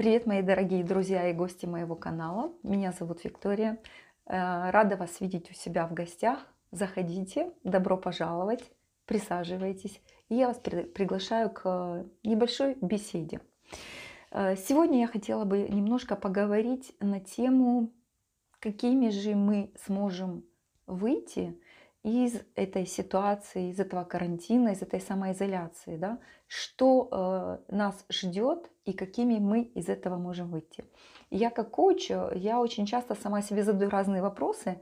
Привет, мои дорогие друзья и гости моего канала. Меня зовут Виктория. Э, рада вас видеть у себя в гостях. Заходите, добро пожаловать, присаживайтесь. И я вас приглашаю к э, небольшой беседе. Э, сегодня я хотела бы немножко поговорить на тему, какими же мы сможем выйти из этой ситуации, из этого карантина, из этой самоизоляции, да, что э, нас ждет и какими мы из этого можем выйти. я как коуч, э, я очень часто сама себе задаю разные вопросы,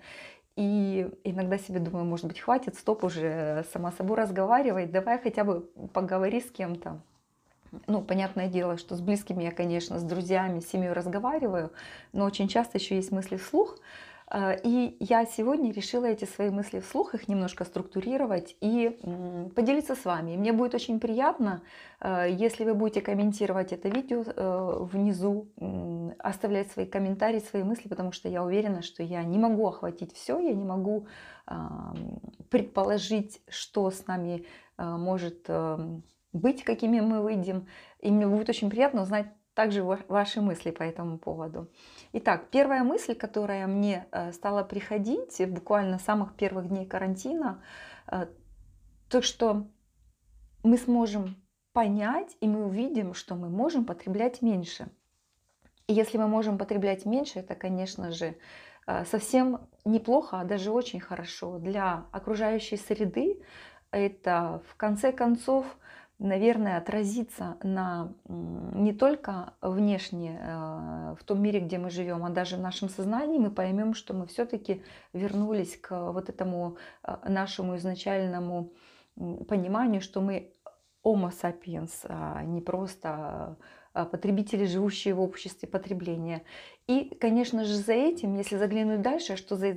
и иногда себе думаю, может быть, хватит, стоп уже, э, сама собой разговаривать, давай хотя бы поговори с кем-то. Ну, понятное дело, что с близкими я, конечно, с друзьями, с семьей разговариваю, но очень часто еще есть мысли вслух, Э, и я сегодня решила эти свои мысли вслух, их немножко структурировать и поделиться с вами. мне будет очень приятно, э, если вы будете комментировать это видео э, внизу, оставлять свои комментарии, свои мысли, потому что я уверена, что я не могу охватить все, я не могу а, предположить, что с нами может эм, быть, какими мы выйдем. И мне будет очень приятно узнать также ваши мысли по этому поводу. Итак, первая мысль, которая мне э, стала приходить буквально с самых первых дней карантина, э, то, что мы сможем понять и мы увидим, что мы можем потреблять меньше. И если мы можем потреблять меньше, это, конечно же, э, совсем неплохо, а даже очень хорошо для окружающей среды. Это, в конце концов, наверное, отразится на не только внешне, э, в том мире, где мы живем, а даже в нашем сознании мы поймем, что мы все-таки вернулись к вот этому э, нашему изначальному пониманию, что мы Homo sapiens, а не просто э, потребители, живущие в обществе потребления. И, конечно же, за этим, если заглянуть дальше, что, за,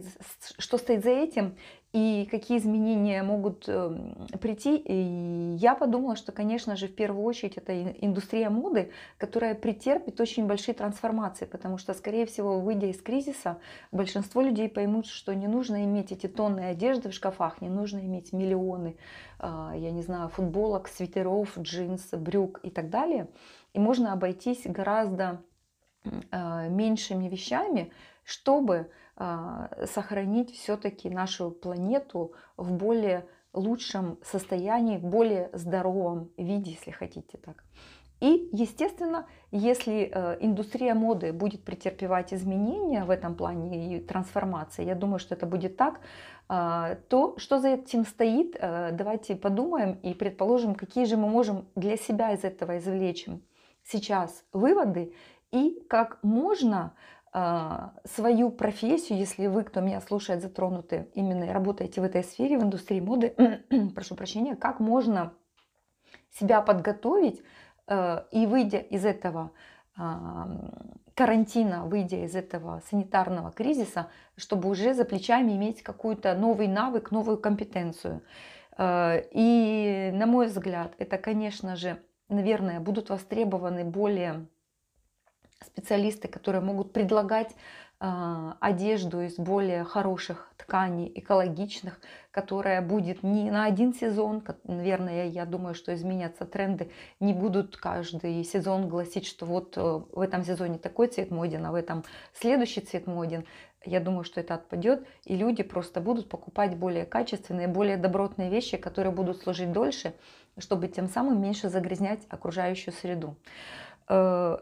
что стоит за этим, и какие изменения могут эм, прийти. И я подумала, что, конечно же, в первую очередь это индустрия моды, которая претерпит очень большие трансформации, потому что, скорее всего, выйдя из кризиса, большинство людей поймут, что не нужно иметь эти тонны одежды в шкафах, не нужно иметь миллионы, а, я не знаю, футболок, свитеров, джинс, брюк и так далее. И можно обойтись гораздо а, меньшими вещами, чтобы а, сохранить все-таки нашу планету в более лучшем состоянии, в более здоровом виде, если хотите так. И, естественно, если э, индустрия моды будет претерпевать изменения в этом плане и трансформации, я думаю, что это будет так, а, то что за этим стоит, э, давайте подумаем и предположим, какие же мы можем для себя из этого извлечь сейчас выводы и как можно а, свою профессию, если вы, кто меня слушает, затронуты именно работаете в этой сфере, в индустрии моды, прошу прощения, как можно себя подготовить а, и выйдя из этого а, карантина, выйдя из этого санитарного кризиса, чтобы уже за плечами иметь какой-то новый навык, новую компетенцию. И, на мой взгляд, это, конечно же, наверное, будут востребованы более специалисты, которые могут предлагать а, одежду из более хороших тканей, экологичных, которая будет не на один сезон, как, наверное, я думаю, что изменятся тренды, не будут каждый сезон гласить, что вот э, в этом сезоне такой цвет моден, а в этом следующий цвет моден. Я думаю, что это отпадет, и люди просто будут покупать более качественные, более добротные вещи, которые будут служить дольше, чтобы тем самым меньше загрязнять окружающую среду э,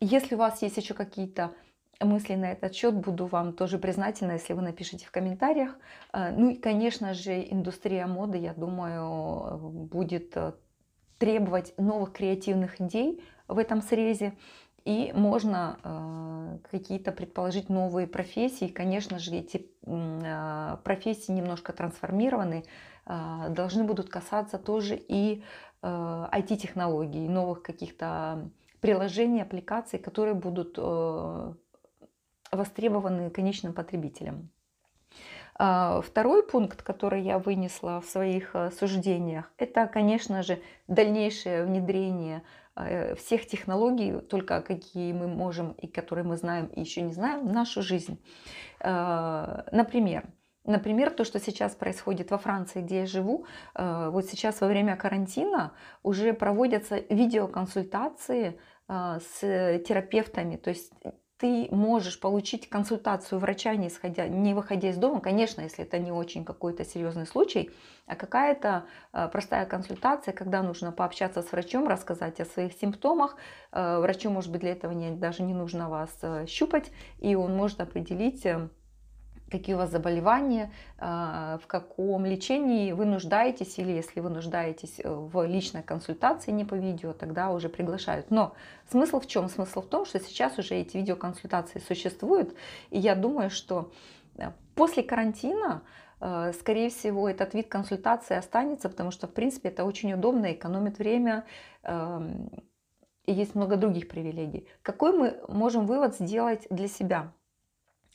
если у вас есть еще какие-то мысли на этот счет, буду вам тоже признательна, если вы напишите в комментариях. А, ну и, конечно же, индустрия моды, я думаю, будет э, требовать новых креативных идей в этом срезе. И можно э, какие-то предположить новые профессии. Конечно же, эти э, профессии немножко трансформированы, э, должны будут касаться тоже и э, IT-технологий, новых каких-то приложения, аппликаций, которые будут э, востребованы конечным потребителем. А, второй пункт, который я вынесла в своих э, суждениях, это, конечно же, дальнейшее внедрение э, всех технологий, только какие мы можем и которые мы знаем и еще не знаем, в нашу жизнь. А, например, Например, то, что сейчас происходит во Франции, где я живу, вот сейчас во время карантина уже проводятся видеоконсультации а, с терапевтами. То есть э, ты можешь получить консультацию врача, не, исходя, не выходя из дома, конечно, если это не очень какой-то серьезный случай, а какая-то а, простая консультация, когда нужно пообщаться с врачом, рассказать о своих симптомах. А, врачу, может быть, для этого не, даже не нужно вас щупать, и он может определить эм, какие у вас заболевания, а, в каком лечении вы нуждаетесь, или если вы нуждаетесь э, в личной консультации, не по видео, тогда уже приглашают. Но смысл в чем? Смысл в том, что сейчас уже эти видеоконсультации существуют, и я думаю, что э, после карантина э, скорее всего, этот вид консультации останется, потому что, в принципе, это очень удобно, экономит время, эм, и есть много других привилегий. Какой мы можем вывод сделать для себя?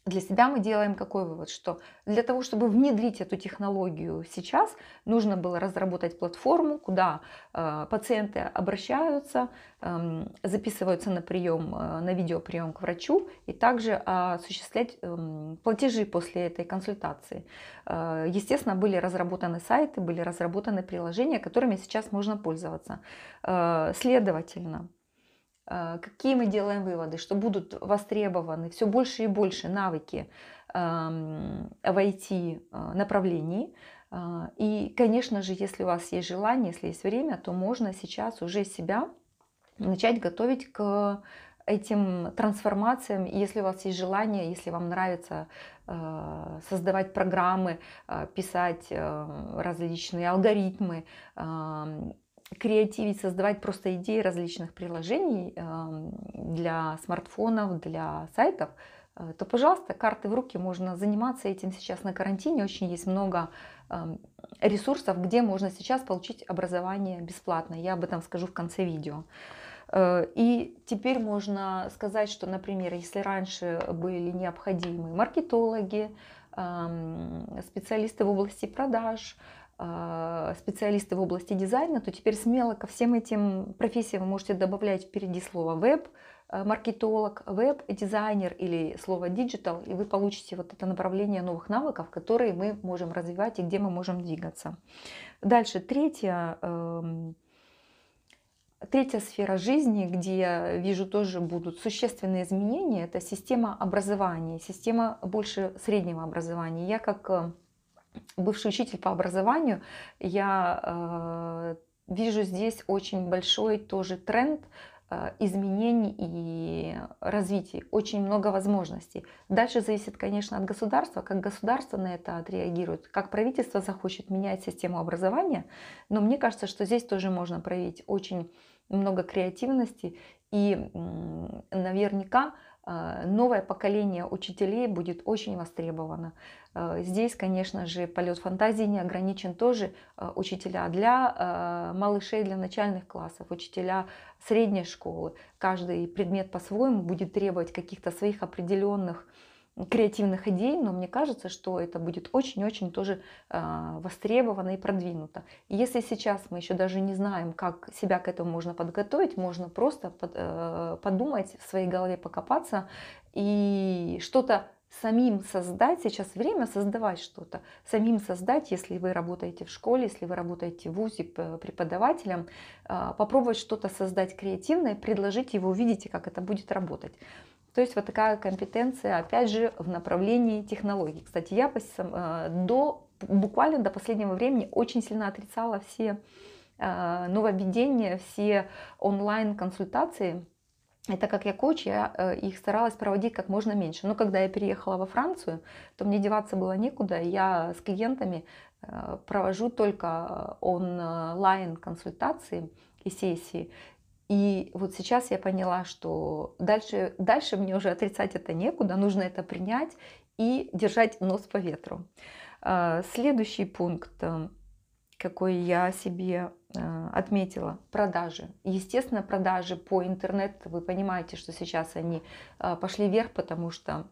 для себя мы делаем какой вывод, что для того, чтобы внедрить эту технологию сейчас, нужно было разработать платформу, куда э, пациенты обращаются, э, записываются на прием, э, на видеоприем к врачу и также осуществлять э, платежи после этой консультации. Э, естественно, были разработаны сайты, были разработаны приложения, которыми сейчас можно пользоваться. Э, следовательно, Э, какие мы делаем выводы? Что будут востребованы все больше и больше навыки эм, в IT-направлении. Э, э, и, конечно же, если у вас есть желание, если есть время, то можно сейчас уже себя начать готовить к этим трансформациям, если у вас есть желание, если вам нравится создавать программы, писать различные алгоритмы, эм, креативить, создавать просто идеи различных приложений эм, для смартфонов, для сайтов, э, то, пожалуйста, карты в руки, можно заниматься этим сейчас на карантине. Очень есть много эм, ресурсов, где можно сейчас получить образование бесплатно. Я об этом скажу в конце видео. Э, и теперь можно сказать, что, например, если раньше были необходимы маркетологи, эм, специалисты в области продаж, а, специалисты в области дизайна, то теперь смело ко всем этим профессиям вы можете добавлять впереди слово веб, а, маркетолог, веб-дизайнер или слово digital, и вы получите вот это направление новых навыков, которые мы можем развивать и где мы можем двигаться. Дальше третья, эм, третья сфера жизни, где я вижу тоже будут существенные изменения, это система образования, система больше среднего образования. Я как э, бывший учитель по образованию, я э, вижу здесь очень большой тоже тренд э, изменений и развитий, очень много возможностей. Дальше зависит, конечно, от государства, как государство на это отреагирует, как правительство захочет менять систему образования, но мне кажется, что здесь тоже можно проявить очень много креативности и наверняка а, новое поколение учителей будет очень востребовано. А, здесь, конечно же, полет фантазии не ограничен тоже а, учителя для малышей, для начальных классов, учителя средней школы. Каждый предмет по-своему будет требовать каких-то своих определенных креативных идей, но мне кажется, что это будет очень-очень тоже э, востребовано и продвинуто. И если сейчас мы еще даже не знаем, как себя к этому можно подготовить, можно просто под, э, подумать, в своей голове покопаться и что-то самим создать, сейчас время создавать что-то, самим создать, если вы работаете в школе, если вы работаете в ВУЗе преподавателем, а, попробовать что-то создать креативное, предложить его, увидите, как это будет работать. То есть вот такая компетенция, опять же, в направлении технологий. Кстати, я э, до, буквально до последнего времени очень сильно отрицала все э, нововведения, все онлайн-консультации. Это как я коуч, я э, их старалась проводить как можно меньше. Но когда я переехала во Францию, то мне деваться было некуда. Я с клиентами провожу только онлайн-консультации и сессии. И вот сейчас я поняла, что дальше, дальше мне уже отрицать это некуда, нужно это принять и держать нос по ветру. А, следующий пункт, э, какой я себе э, отметила, продажи. Естественно, продажи по интернету, вы понимаете, что сейчас они э, пошли вверх, потому что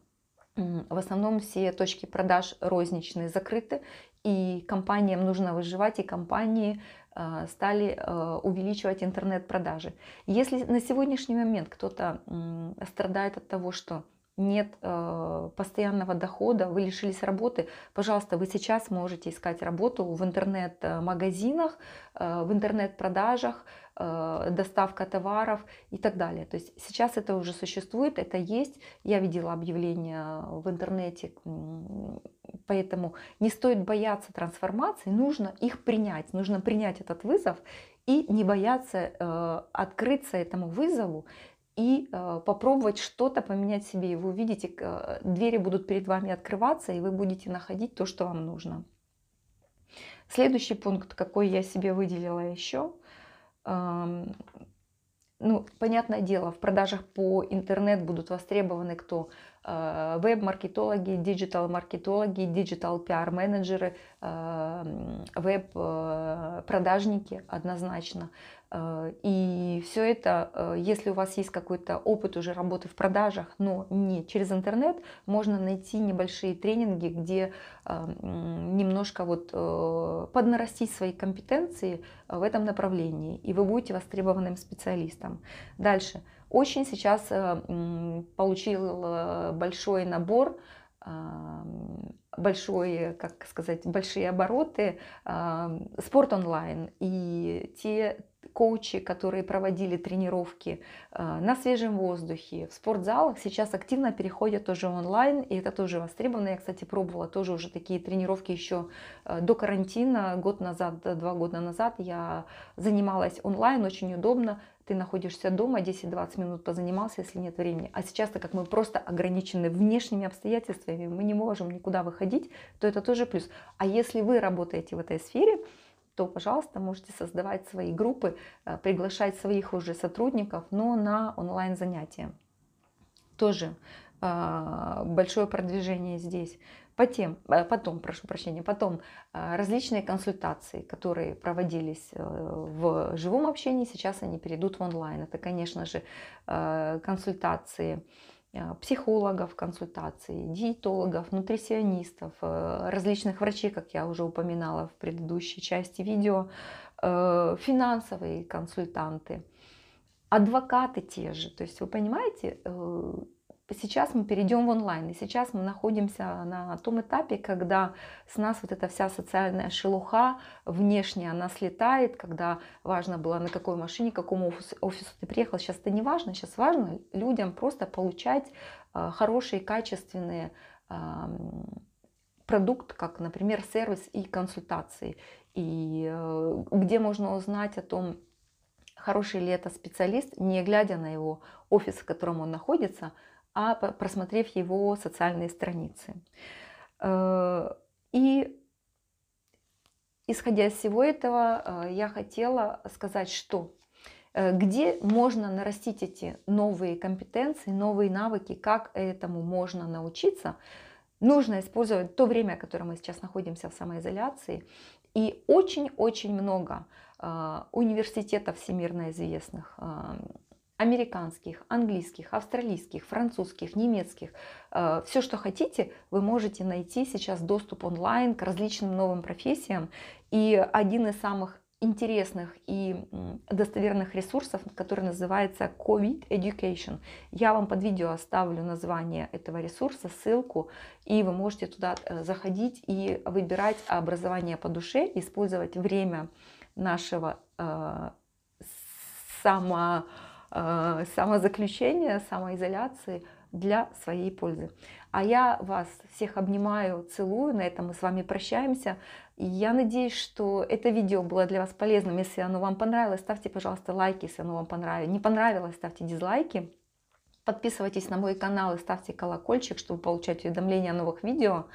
в основном все точки продаж розничные закрыты, и компаниям нужно выживать, и компании а, стали а, увеличивать интернет-продажи. Если на сегодняшний момент кто-то страдает от того, что нет э, постоянного дохода, вы лишились работы, пожалуйста, вы сейчас можете искать работу в интернет-магазинах, э, в интернет-продажах, э, доставка товаров и так далее. То есть сейчас это уже существует, это есть. Я видела объявления в интернете, поэтому не стоит бояться трансформации, нужно их принять, нужно принять этот вызов и не бояться э, открыться этому вызову, и э, попробовать что-то поменять себе. И вы увидите, э, двери будут перед вами открываться, и вы будете находить то, что вам нужно. Следующий пункт, какой я себе выделила еще. Эм, ну, понятное дело, в продажах по интернет будут востребованы кто? Э, веб-маркетологи, диджитал-маркетологи, диджитал-пиар-менеджеры, эм, веб-продажники однозначно – Э, и все это, э, если у вас есть какой-то опыт уже работы в продажах, но не через интернет, можно найти небольшие тренинги, где э, немножко вот поднарастить свои компетенции в этом направлении, и вы будете востребованным специалистом. Дальше. Очень сейчас получил большой набор большой, как сказать, большие обороты, спорт онлайн и те коучи, которые проводили тренировки э, на свежем воздухе, в спортзалах сейчас активно переходят тоже онлайн, и это тоже востребовано. Я, кстати, пробовала тоже уже такие тренировки еще э, до карантина, год назад, два года назад я занималась онлайн, очень удобно, ты находишься дома, 10-20 минут позанимался, если нет времени. А сейчас, так как мы просто ограничены внешними обстоятельствами, мы не можем никуда выходить, то это тоже плюс. А если вы работаете в этой сфере, то, пожалуйста, можете создавать свои группы, э, приглашать своих уже сотрудников, но на онлайн-занятия. Тоже э, большое продвижение здесь. Потом, э, потом, прошу прощения, потом различные консультации, которые проводились в живом общении, сейчас они перейдут в онлайн. Это, конечно же, консультации Э, психологов консультаций, диетологов, нутриционистов, э, различных врачей, как я уже упоминала в предыдущей части видео, э, финансовые консультанты, адвокаты те же. То есть вы понимаете, сейчас мы перейдем в онлайн. И сейчас мы находимся на том этапе, когда с нас вот эта вся социальная шелуха внешняя, она слетает, когда важно было на какой машине, к какому офису ты приехал. Сейчас это не важно, сейчас важно людям просто получать э, хорошие, качественные продукт, как, например, сервис и консультации. И э, где можно узнать о том, хороший ли это специалист, не глядя на его офис, в котором он находится, а просмотрев его социальные страницы. Э, и исходя из всего этого, э, я хотела сказать, что э, где можно нарастить эти новые компетенции, новые навыки, как этому можно научиться, нужно использовать то время, которое мы сейчас находимся в самоизоляции. И очень-очень много университетов всемирно известных американских, английских, австралийских, французских, немецких, э, все, что хотите, вы можете найти сейчас доступ онлайн к различным новым профессиям. И один из самых интересных и достоверных ресурсов, который называется COVID Education. Я вам под видео оставлю название этого ресурса, ссылку, и вы можете туда э, заходить и выбирать образование по душе, использовать время нашего э, само Э, самозаключения, самоизоляции для своей пользы. А я вас всех обнимаю, целую. На этом мы с вами прощаемся. Я надеюсь, что это видео было для вас полезным. Если оно вам понравилось, ставьте, пожалуйста, лайки, если оно вам понравилось. Не понравилось, ставьте дизлайки. Подписывайтесь на мой канал и ставьте колокольчик, чтобы получать уведомления о новых видео.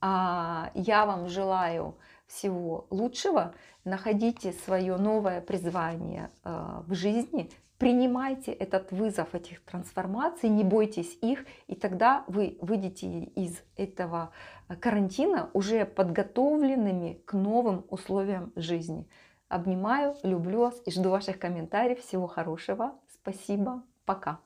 А я вам желаю всего лучшего. Находите свое новое призвание э, в жизни, Принимайте этот вызов этих трансформаций, не бойтесь их, и тогда вы выйдете из этого э, карантина уже подготовленными к новым условиям жизни. Обнимаю, люблю вас и жду ваших комментариев. Всего хорошего. Спасибо. Пока.